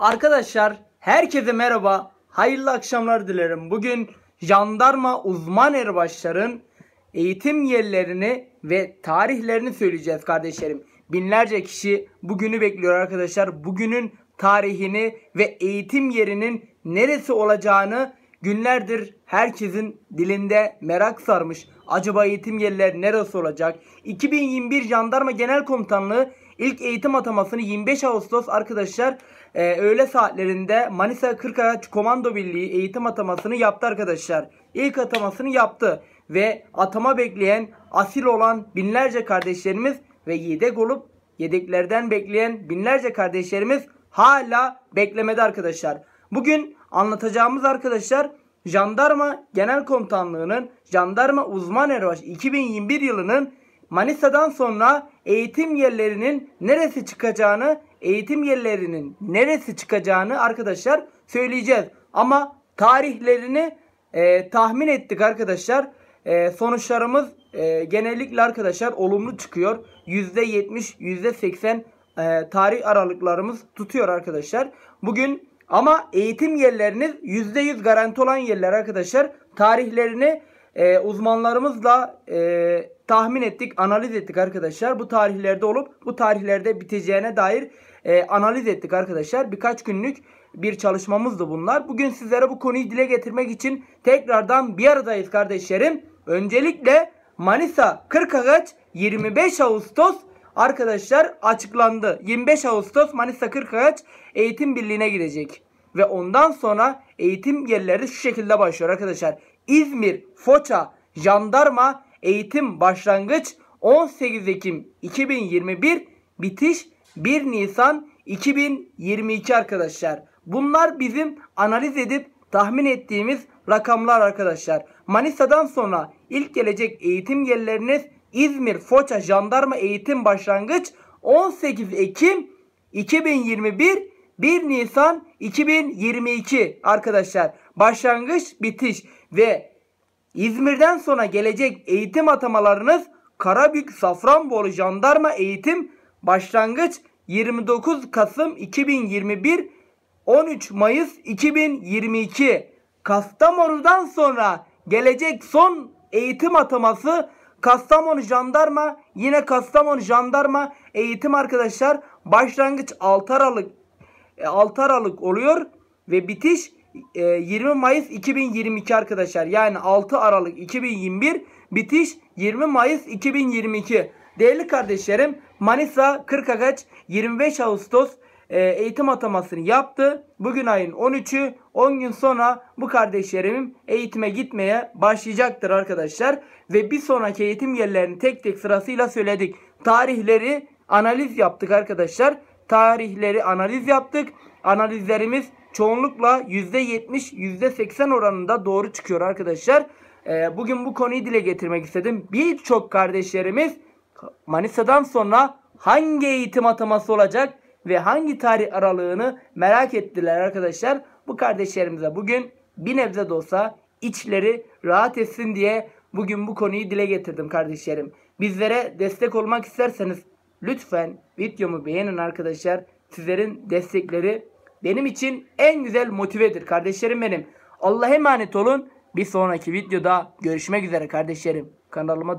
Arkadaşlar herkese merhaba. Hayırlı akşamlar dilerim. Bugün jandarma uzman erbaşların eğitim yerlerini ve tarihlerini söyleyeceğiz kardeşlerim. Binlerce kişi bugünü bekliyor arkadaşlar. Bugünün tarihini ve eğitim yerinin neresi olacağını günlerdir herkesin dilinde merak sarmış. Acaba eğitim yerleri neresi olacak? 2021 Jandarma Genel Komutanlığı İlk eğitim atamasını 25 Ağustos arkadaşlar e, öğle saatlerinde Manisa 40 Araç Komando Birliği eğitim atamasını yaptı arkadaşlar. İlk atamasını yaptı ve atama bekleyen asil olan binlerce kardeşlerimiz ve yedek olup yedeklerden bekleyen binlerce kardeşlerimiz hala beklemede arkadaşlar. Bugün anlatacağımız arkadaşlar Jandarma Genel Komutanlığı'nın Jandarma Uzman Erbaş 2021 yılının Manisa'dan sonra eğitim yerlerinin neresi çıkacağını, eğitim yerlerinin neresi çıkacağını arkadaşlar söyleyeceğiz. Ama tarihlerini e, tahmin ettik arkadaşlar. E, sonuçlarımız e, genellikle arkadaşlar olumlu çıkıyor. yüzde %70, yüzde seksen e, tarih aralıklarımız tutuyor arkadaşlar. Bugün ama eğitim yerleriniz yüzde yüz garanti olan yerler arkadaşlar tarihlerini e, uzmanlarımızla e, tahmin ettik, analiz ettik arkadaşlar. Bu tarihlerde olup bu tarihlerde biteceğine dair e, analiz ettik arkadaşlar. Birkaç günlük bir çalışmamızdı bunlar. Bugün sizlere bu konuyu dile getirmek için tekrardan bir aradayız kardeşlerim. Öncelikle Manisa 40 Ağaç 25 Ağustos arkadaşlar açıklandı. 25 Ağustos Manisa 40 Ağaç Eğitim Birliği'ne gidecek. Ve ondan sonra eğitim yerleri şu şekilde başlıyor arkadaşlar. İzmir, Foça, Jandarma, Eğitim Başlangıç 18 Ekim 2021, bitiş 1 Nisan 2022 arkadaşlar. Bunlar bizim analiz edip tahmin ettiğimiz rakamlar arkadaşlar. Manisa'dan sonra ilk gelecek eğitim yerleriniz İzmir Foça Jandarma Eğitim Başlangıç 18 Ekim 2021 1 Nisan 2022 arkadaşlar. Başlangıç bitiş ve İzmir'den sonra gelecek eğitim atamalarınız Karabük Safranbolu Jandarma Eğitim Başlangıç 29 Kasım 2021 13 Mayıs 2022 Kastamonu'dan sonra gelecek son eğitim ataması Kastamonu Jandarma yine Kastamonu Jandarma eğitim arkadaşlar başlangıç 6 Aralık 6 e, Aralık oluyor ve bitiş 20 e, Mayıs 2022 arkadaşlar. Yani 6 Aralık 2021 bitiş 20 Mayıs 2022. Değerli kardeşlerim Manisa 40 Kırkagaç 25 Ağustos e, eğitim atamasını yaptı. Bugün ayın 13'ü 10 gün sonra bu kardeşlerim eğitime gitmeye başlayacaktır arkadaşlar. Ve bir sonraki eğitim yerlerini tek tek sırasıyla söyledik. Tarihleri analiz yaptık arkadaşlar tarihleri analiz yaptık. Analizlerimiz çoğunlukla %70, %80 oranında doğru çıkıyor arkadaşlar. Ee, bugün bu konuyu dile getirmek istedim. Birçok kardeşlerimiz Manisa'dan sonra hangi eğitim ataması olacak ve hangi tarih aralığını merak ettiler arkadaşlar. Bu kardeşlerimize bugün bir nebze de olsa içleri rahat etsin diye bugün bu konuyu dile getirdim kardeşlerim. Bizlere destek olmak isterseniz Lütfen videomu beğenin arkadaşlar. Sizlerin destekleri benim için en güzel motivedir kardeşlerim benim. Allah'a emanet olun. Bir sonraki videoda görüşmek üzere kardeşlerim. Kanalıma da